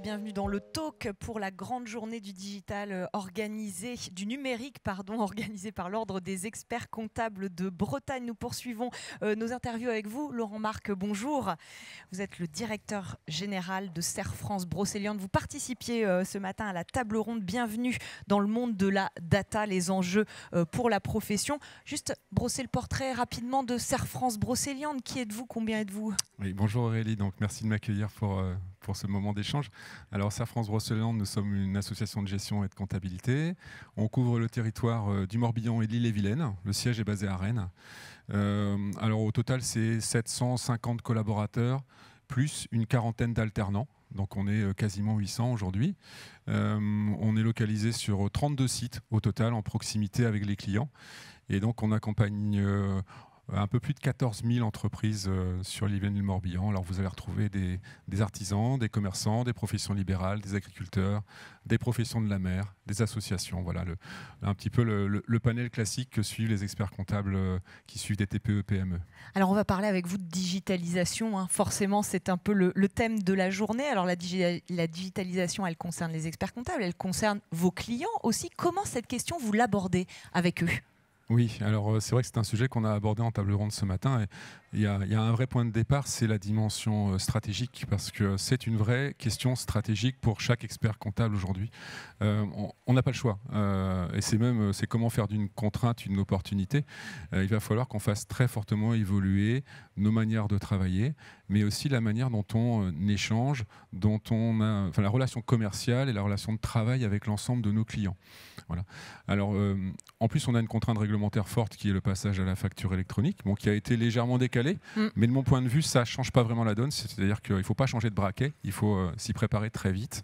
bienvenue dans le talk pour la grande journée du digital euh, organisée, du numérique, pardon, organisée par l'Ordre des experts comptables de Bretagne. Nous poursuivons euh, nos interviews avec vous. Laurent Marc, bonjour. Vous êtes le directeur général de Serf France Brosséliande. Vous participiez euh, ce matin à la table ronde Bienvenue dans le monde de la data, les enjeux pour la profession. Juste brosser le portrait rapidement de Serf France Brocéliande. Qui êtes-vous Combien êtes-vous oui, Bonjour Aurélie, donc merci de m'accueillir pour pour ce moment d'échange. Alors, France Brosseland, nous sommes une association de gestion et de comptabilité. On couvre le territoire euh, du Morbihan et de l'île-et-Vilaine. Le siège est basé à Rennes. Euh, alors, au total, c'est 750 collaborateurs, plus une quarantaine d'alternants. Donc on est euh, quasiment 800 aujourd'hui. on est localisé sur 32 sites au total en proximité avec les clients. Et donc on accompagne euh, un peu plus de 14 000 entreprises euh, sur l'île du Morbihan. Alors vous allez retrouver des, artisans, des commerçants, des professions libérales, des agriculteurs, des professions de la mer, des associations. Voilà un petit peu le, panel classique que suivent les experts comptables euh, qui suivent des TPE-PME. E. Alors on va parler avec vous de digitalisation. Hein. Forcément, c'est un peu le, thème de la journée. Alors la, la digitalisation, elle concerne les experts comptables, elle concerne vos clients aussi. Comment cette question vous l'abordez avec eux oui, alors euh, c'est vrai que c'est un sujet qu'on a abordé en table ronde ce matin. Il y, a, un vrai point de départ, c'est la dimension euh, stratégique, parce que c'est une vraie question stratégique pour chaque expert comptable aujourd'hui. Euh, on n'a pas le choix, et c'est même c'est comment faire d'une contrainte une opportunité. il va falloir qu'on fasse très fortement évoluer nos manières de travailler, mais aussi la manière dont on échange, dont on a, la relation commerciale et la relation de travail avec l'ensemble de nos clients. Voilà. Alors en plus on a une contrainte réglementaire forte qui est le passage à la facture électronique, bon, qui a été légèrement décalé. Mm. Mais de mon point de vue, ça ne change pas vraiment la donne. C'est-à-dire qu'il ne faut pas changer de braquet, il faut euh, s'y préparer très vite.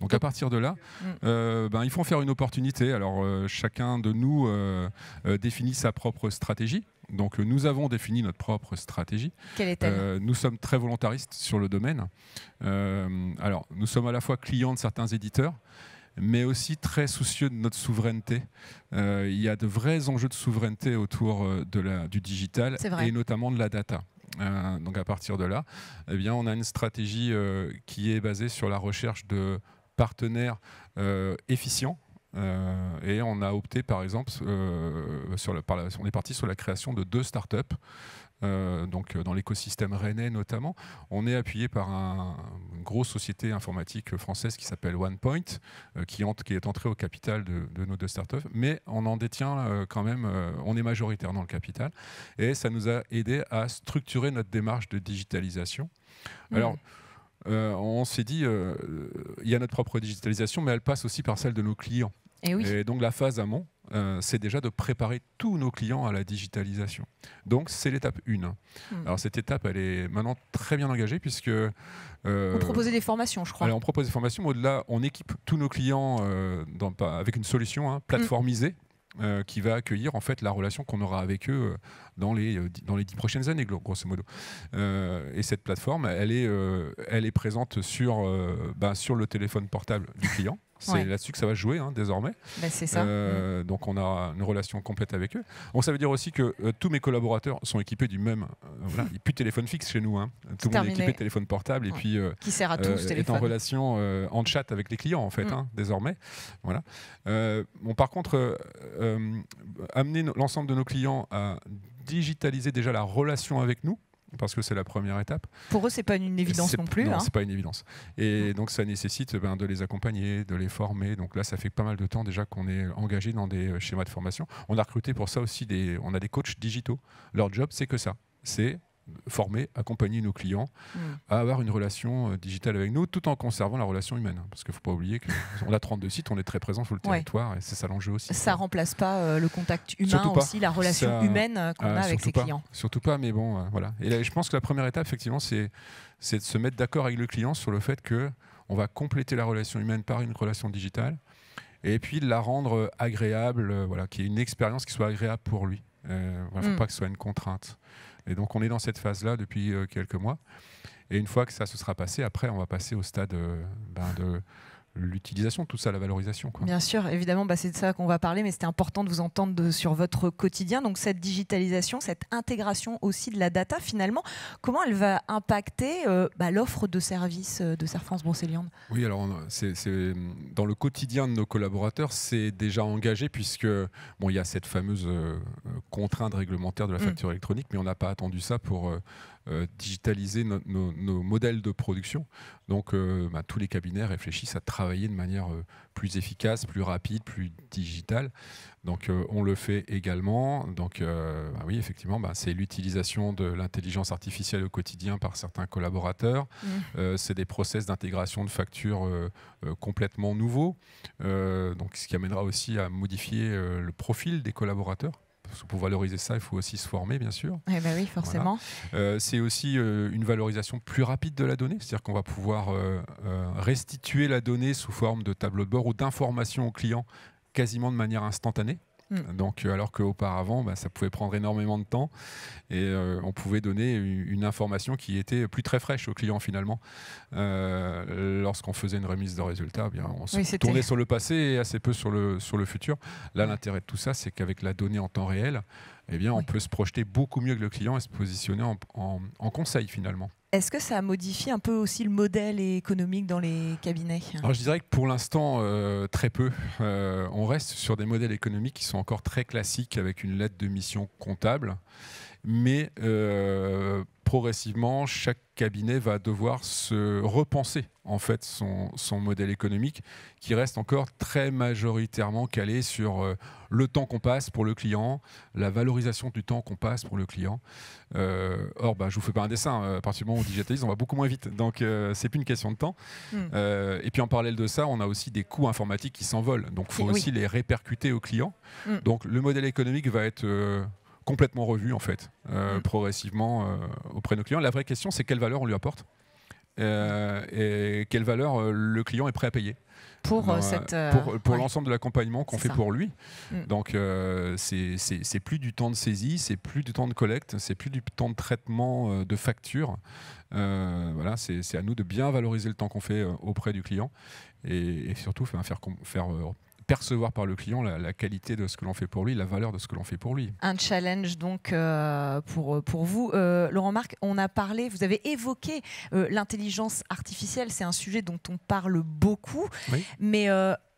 Donc à partir de là, mm. euh, ben, il faut en faire une opportunité. Alors euh, chacun de nous euh, définit sa propre stratégie. Donc nous avons défini notre propre stratégie. Quelle est-elle Nous sommes très volontaristes sur le domaine. alors nous sommes à la fois clients de certains éditeurs mais aussi très soucieux de notre souveraineté. Euh, il y a de vrais enjeux de souveraineté autour euh, du digital et notamment de la data. Euh, donc à partir de là, eh bien, on a une stratégie qui est basée sur la recherche de partenaires efficients et on a opté, par exemple, sur on est parti sur la création de deux startups euh, donc euh, dans l'écosystème rennais notamment. On est appuyé par un, une grosse société informatique française qui s'appelle OnePoint, euh, qui, qui est entrée au capital de, nos deux startups, mais on en détient quand même, on est majoritaire dans le capital, et ça nous a aidé à structurer notre démarche de digitalisation. Mmh. Alors. on s'est dit, il y a notre propre digitalisation, mais elle passe aussi par celle de nos clients. Et, eh et donc la phase amont, euh, c'est déjà de préparer tous nos clients à la digitalisation. Donc c'est l'étape 1. Hmm. Alors cette étape, elle est maintenant très bien engagée puisque... Euh, on propose des formations, je crois. on propose des formations, au-delà, on équipe tous nos clients euh, avec une solution hein, hmm. plateformisée. qui va accueillir en fait la relation qu'on aura avec eux dans les dans les dix prochaines années grosso modo. et cette plateforme, elle est elle est présente sur bah, sur le téléphone portable du client. C'est là-dessus que ça va jouer hein, désormais. Ben, c'est ça. Euh, donc on a une relation complète avec eux. on ça veut dire aussi que euh, tous mes collaborateurs sont équipés du même. Euh, il n'y a plus de téléphone fixe chez nous. Hein. Tout le monde est équipé de téléphone portable et puis qui sert à tous, est en relation en chat avec les clients en fait mm. hein, désormais. Voilà. bon, par contre, amener l'ensemble de nos clients à digitaliser déjà la relation avec nous parce que c'est la première étape. Pour eux, c'est pas une évidence non plus. Non, hein. c'est pas une évidence. Et donc, ça nécessite ben, de les accompagner, de les former. Donc là, ça fait pas mal de temps déjà qu'on est engagé dans des euh, schémas de formation. On a recruté pour ça aussi des, on a des coachs digitaux. Leur job, c'est que ça. C'est former, accompagner nos clients mm. à avoir une relation euh, digitale avec nous, tout en conservant la relation humaine. Hein. Parce qu'il ne faut pas oublier qu'on a 32 sites, on est très présent sur le territoire, et c'est ça l'enjeu aussi. Ça ne remplace pas euh, le contact humain aussi, la relation humaine euh, qu'on ah, a avec ses clients. Surtout pas, mais bon, voilà. Et je pense que la première étape, effectivement, c'est de se mettre d'accord avec le client sur le fait que on va compléter la relation humaine par une relation digitale, et puis de la rendre agréable, voilà, qu'il y ait une expérience qui soit agréable pour lui. Il ne faut mm. pas que ce soit une contrainte. Et donc on est dans cette phase-là depuis euh, quelques mois. Et une fois que ça se sera passé, après, on va passer au stade euh, ben, de l'utilisation, tout ça, la valorisation. Bien sûr, évidemment, bah, c'est de ça qu'on va parler, mais c'était important de vous entendre sur votre quotidien. Donc cette digitalisation, cette intégration aussi de la data, finalement, comment elle va impacter euh, bah, l'offre de services euh, de Serre France Oui, alors c'est, dans le quotidien de nos collaborateurs, c'est déjà engagé puisque bon, il y a cette fameuse euh, contrainte réglementaire de la mm. facture électronique, mais on n'a pas attendu ça pour digitaliser nos modèles de production. Donc bah, tous les cabinets réfléchissent à travailler de manière euh, plus efficace, plus rapide, plus digitale. Donc euh, on le fait également. Donc euh, bah oui, effectivement, bah, c'est l'utilisation de l'intelligence artificielle au quotidien par certains collaborateurs. Mmh. c'est des process d'intégration de factures complètement nouveaux. donc ce qui amènera aussi à modifier le profil des collaborateurs pour valoriser ça, il faut aussi se former, bien sûr. Eh ben oui, forcément. Euh, c'est aussi euh, une valorisation plus rapide de la donnée, c'est-à-dire qu'on va pouvoir euh, restituer la donnée sous forme de tableau de bord ou d'informations au client quasiment de manière instantanée. Mm. Donc, euh, alors qu'auparavant, bah, ça pouvait prendre énormément de temps et euh, on pouvait donner une information qui était plus très fraîche au client finalement. Euh, lorsqu'on faisait une remise de résultats, eh on se tournait sur le passé et assez peu sur le, sur le futur. Là, l'intérêt de tout ça, c'est qu'avec la donnée en temps réel, eh bien, on peut se projeter beaucoup mieux que le client et se positionner en, conseil finalement. Est-ce que ça modifie un peu aussi le modèle économique dans les cabinets Alors je dirais que pour l'instant, euh, très peu. Euh, on reste sur des modèles économiques qui sont encore très classiques avec une lettre de mission comptable. Mais euh, progressivement, chaque cabinet va devoir se repenser en fait son, modèle économique qui reste encore très majoritairement calé sur euh, le temps qu'on passe pour le client, la valorisation du temps qu'on passe pour le client. Euh, or, bah, je vous fais pas un dessin, euh, à partir du moment où on digitalise, on va beaucoup moins vite, donc ce c'est plus une question de temps. Hmm. et puis en parallèle de ça, on a aussi des coûts informatiques qui s'envolent, donc il faut aussi les répercuter aux clients. Hmm. Donc le modèle économique va être complètement revu en fait, euh, mm. progressivement euh, auprès de nos clients. La vraie question, c'est quelle valeur on lui apporte euh, et quelle valeur le client est prêt à payer pour, pour, l'ensemble de l'accompagnement qu'on fait pour lui. Mm. Donc c'est plus du temps de saisie, c'est plus du temps de collecte, c'est plus du temps de traitement de facture. voilà, c'est à nous de bien valoriser le temps qu'on fait auprès du client et, surtout faire, faire, faire percevoir par le client la, qualité de ce que l'on fait pour lui, la valeur de ce que l'on fait pour lui. Un challenge donc euh, pour, euh, pour vous. Euh, Laurent Marc, on a parlé, vous avez évoqué l'intelligence artificielle, c'est un sujet dont on parle beaucoup, mais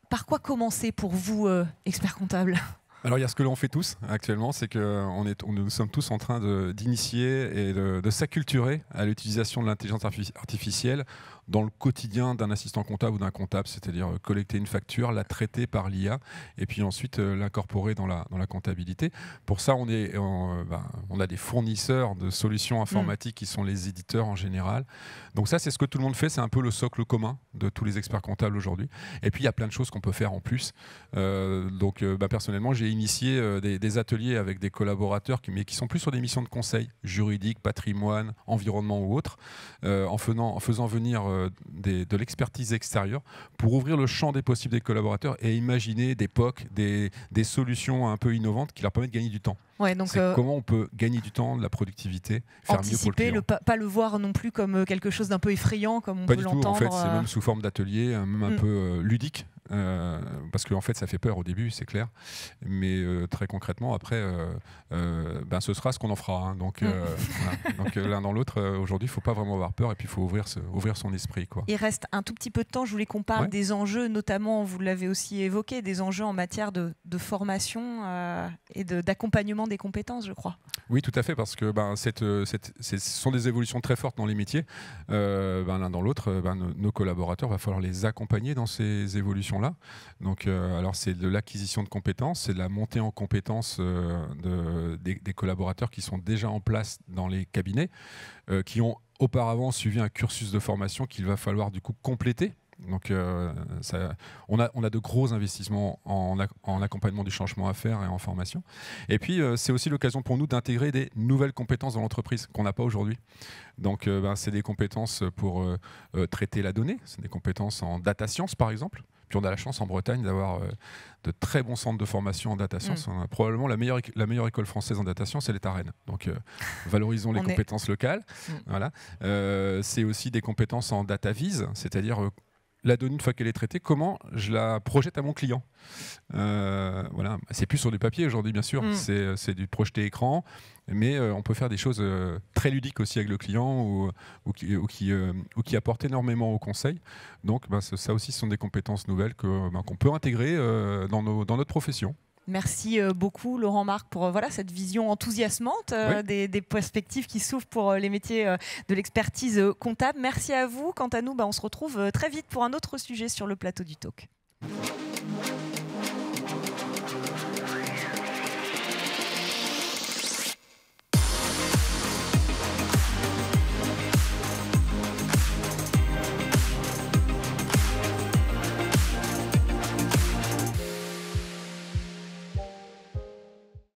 par quoi commencer pour vous, expert comptable alors il y a ce que l'on fait tous actuellement, c'est que on est, on, nous sommes tous en train d'initier et de, de s'acculturer à l'utilisation de l'intelligence artificielle dans le quotidien d'un assistant comptable ou d'un comptable, c'est-à-dire euh, collecter une facture, la traiter par l'IA et puis ensuite euh, l'incorporer dans la, dans la comptabilité. Pour ça, on, est, euh, ben, on, a des fournisseurs de solutions informatiques qui sont les éditeurs en général. Donc ça, c'est ce que tout le monde fait, c'est un peu le socle commun de tous les experts comptables aujourd'hui. Et puis, il y a plein de choses qu'on peut faire en plus. donc, ben, personnellement, j'ai initié des, ateliers avec des collaborateurs, qui, mais qui sont plus sur des missions de conseil, juridique, patrimoine, environnement ou autre, en, faisant, en faisant venir... Euh, de l'expertise extérieure pour ouvrir le champ des possibles des collaborateurs et imaginer des POC, des, solutions un peu innovantes qui leur permettent de gagner du temps. Euh, comment on peut gagner du temps, de la productivité, faire mieux pour le, pas le voir non plus comme euh, quelque chose d'un peu effrayant, comme on pas du tout En fait, c'est même sous forme d'atelier, même un mm. peu ludique, euh, parce qu'en en fait, ça fait peur au début, c'est clair. Mais euh, très concrètement, après, euh, ben, ce sera ce qu'on en fera. Hein. Donc, mm. l'un dans l'autre, aujourd'hui, il ne faut pas vraiment avoir peur et puis il faut ouvrir, ce, ouvrir son esprit. Quoi. Il reste un tout petit peu de temps. Je voulais qu'on parle des enjeux, notamment, vous l'avez aussi évoqué, des enjeux en matière de, formation et d'accompagnement des compétences, je crois. Oui, tout à fait, parce que ben, cette, ce sont des évolutions très fortes dans les métiers. Ben, l'un dans l'autre, ben, nos, nos collaborateurs, va falloir les accompagner dans ces évolutions là. Donc, euh, alors c'est de l'acquisition de compétences, c'est de la montée en compétences euh, des, collaborateurs qui sont déjà en place dans les cabinets, euh, qui ont auparavant suivi un cursus de formation qu'il va falloir du coup compléter. Donc, on, a, de gros investissements en, accompagnement du changement à faire et en formation. Et puis, c'est aussi l'occasion pour nous d'intégrer des nouvelles compétences dans l'entreprise qu'on n'a pas aujourd'hui. Donc, ben, c'est des compétences pour traiter la donnée, c'est des compétences en data science, par exemple. Puis on a la chance en Bretagne d'avoir euh, de très bons centres de formation en data mm. science. probablement la meilleure, école française en data science, c'est létat Donc euh, valorisons les compétences locales. Mm. Voilà. Euh, c'est aussi des compétences en data vise, c'est-à-dire la donnée, une fois qu'elle est traitée, comment je la projette à mon client. Euh, voilà, c'est plus sur du papier aujourd'hui, bien sûr, mm. euh, c'est du projeté écran, mais euh, on peut faire des choses très ludiques aussi avec le client ou, qui, apportent énormément au conseil. Donc, ben, ça aussi, ce sont des compétences nouvelles ben, qu'on peut intégrer dans notre profession. Merci euh, beaucoup Laurent Marc pour euh, voilà, cette vision enthousiasmante euh, des, perspectives qui s'ouvrent pour les métiers de l'expertise comptable. Merci à vous. Quant à nous, bah, on se retrouve très vite pour un autre sujet sur le plateau du talk.